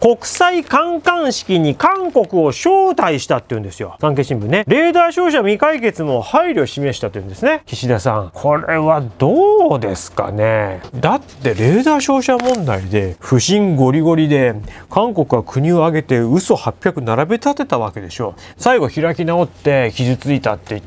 国際観艦式に韓国を招待したって言うんですよ。産経新聞ね。レーダー照射未解決の配慮を示したと言うんですね。岸田さん、これはどうそうですかね。だってレーダー照射問題で不審ゴリゴリで韓国は国を挙げて嘘800並べ立てたわけでしょ。最後開き直って傷ついたって言っ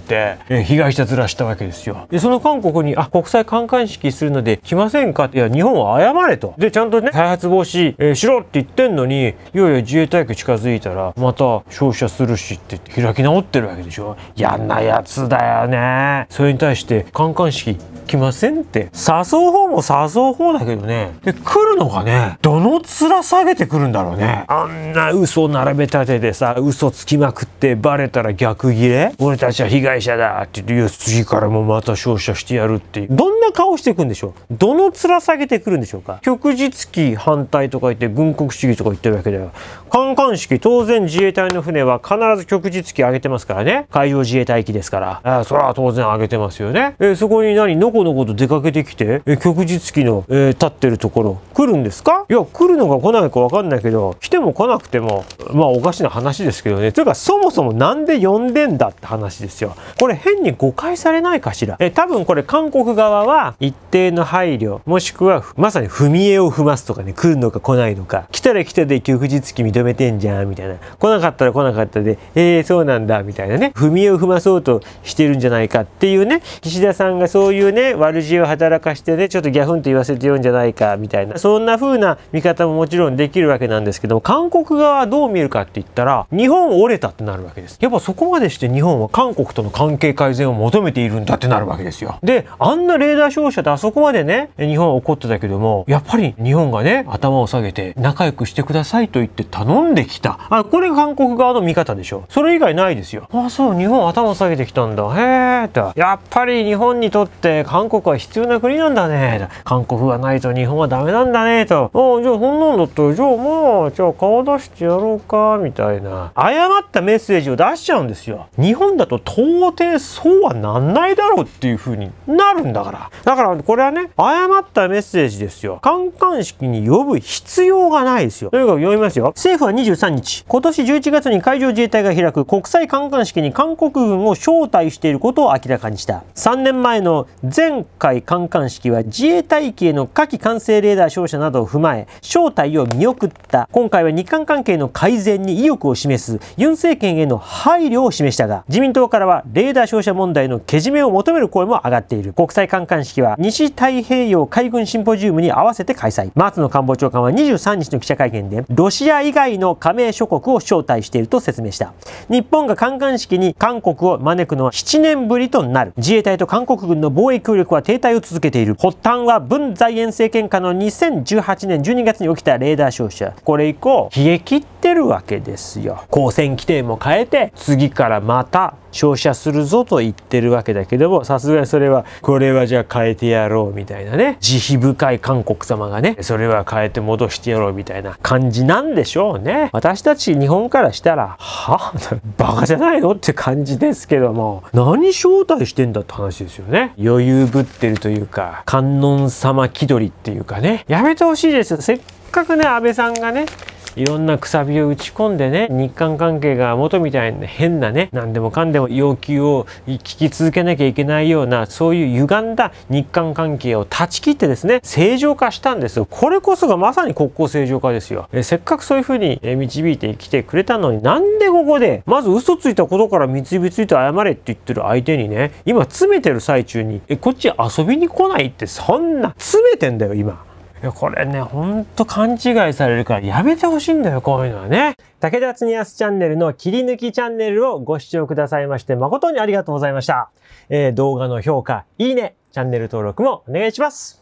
て被害者ずらしたわけですよ。で、その韓国にあ国際観艦式するので来ませんかっていや日本は謝れと。で、ちゃんとね再発防止、えー、しろって言ってんのにいよいよ自衛隊機近づいたらまた照射するしって開き直ってるわけでしょ。やんなやつだよね。それに対して観艦式来ません、誘う方も誘う方だけどね、で、来るのがね、どの面下げてくるんだろうね。あんな嘘並べ立ててさ、嘘つきまくってバレたら逆ギレ俺たちは被害者だって言って、次からもまた照射してやるっていう。どんな顔してくんでしょうどの面下げてくるんでしょうか旭日旗反対とか言って、軍国主義とか言ってるわけだよ。観艦式、当然自衛隊の船は必ず旭日旗上げてますからね。海上自衛隊機ですから。あそれは当然上げてますよね。えー、そこに何、のこのこと出かけけてきて、え、旭日記の、えー、立ってるところ、来るんですかいや、来るのか来ないかわかんないけど、来ても来なくても、まあおかしな話ですけどね。というか、そもそもなんで呼んでんだって話ですよ。これ変に誤解されないかしら。え、多分これ韓国側は一定の配慮、もしくは、まさに踏み絵を踏ますとかね、来るのか来ないのか、来たら来たで旭日記認めてんじゃん、みたいな。来なかったら来なかったで、えー、そうなんだ、みたいなね。踏み絵を踏まそうとしてるんじゃないかっていうね、岸田さんがそういうね、悪知恵を働かしてねちょっとギャフンと言わせてるんじゃないかみたいなそんな風な見方ももちろんできるわけなんですけども韓国側はどう見るかって言ったら日本折れたってなるわけですやっぱそこまでして日本は韓国との関係改善を求めているんだってなるわけですよであんなレーダー照射であそこまでね日本は怒ってたけどもやっぱり日本がね頭を下げて仲良くしてくださいと言って頼んできたあこれが韓国側の見方でしょそれ以外ないですよあそう日本頭を下げてきたんだへえとやっぱり日本にとって韓国は必必要な国なんだね。韓国がないと日本はダメなんだね。と。あじゃあそんなんだったら、じゃあまあ、じゃあ顔出してやろうか、みたいな。誤ったメッセージを出しちゃうんですよ。日本だと到底そうはなんないだろうっていう風になるんだから。だからこれはね、誤ったメッセージですよ。カンカン式に呼ぶ必要がないですよ。とにかく読みますよ。政府は23日、今年11月に海上自衛隊が開く国際カンカン式に韓国軍を招待していることを明らかにした。3年前の前回観艦式は自衛隊機への火器管制レーダー照射などを踏まえ、正体を見送った。今回は日韓関係の改善に意欲を示す、ユン政権への配慮を示したが、自民党からはレーダー照射問題のけじめを求める声も上がっている。国際観艦式は西太平洋海軍シンポジウムに合わせて開催。松野官房長官は23日の記者会見で、ロシア以外の加盟諸国を招待していると説明した。日本が艦艦式に韓国を招くのは7年ぶりとなる。自衛隊と韓国軍の防衛協力は停滞を続けている発端は文在寅政権下の2018年12月に起きたレーダー照射これ以降冷え切っれるわけですよ。公選規定も変えて次からまた照射するぞと言ってるわけだけどもさすがにそれはこれはじゃあ変えてやろうみたいなね慈悲深い韓国様がねそれは変えて戻してやろうみたいな感じなんでしょうね私たち日本からしたらは バカじゃないのって感じですけども何招待してんだって話ですよね余裕ぶってるというか観音様気取りっていうかねやめてほしいですせっかくね安倍さんがねいろんなくさびを打ち込んでね日韓関係が元みたいな変なね何でもかんでも要求を聞き続けなきゃいけないようなそういう歪んだ日韓関係を断ち切ってですね正常化したんですよこれこそがまさに国交正常化ですよえせっかくそういうふうに導いてきてくれたのになんでここでまず嘘ついたことからつ指ついて謝れって言ってる相手にね今詰めてる最中にえこっち遊びに来ないってそんな詰めてんだよ今。いやこれね、ほんと勘違いされるからやめてほしいんだよ、こういうのはね。武田つにやすチャンネルの切り抜きチャンネルをご視聴くださいまして誠にありがとうございました。えー、動画の評価、いいね、チャンネル登録もお願いします。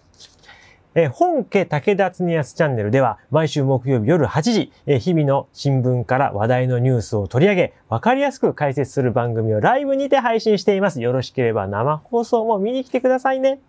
え本家武田つにやすチャンネルでは毎週木曜日夜8時、え日々の新聞から話題のニュースを取り上げ、わかりやすく解説する番組をライブにて配信しています。よろしければ生放送も見に来てくださいね。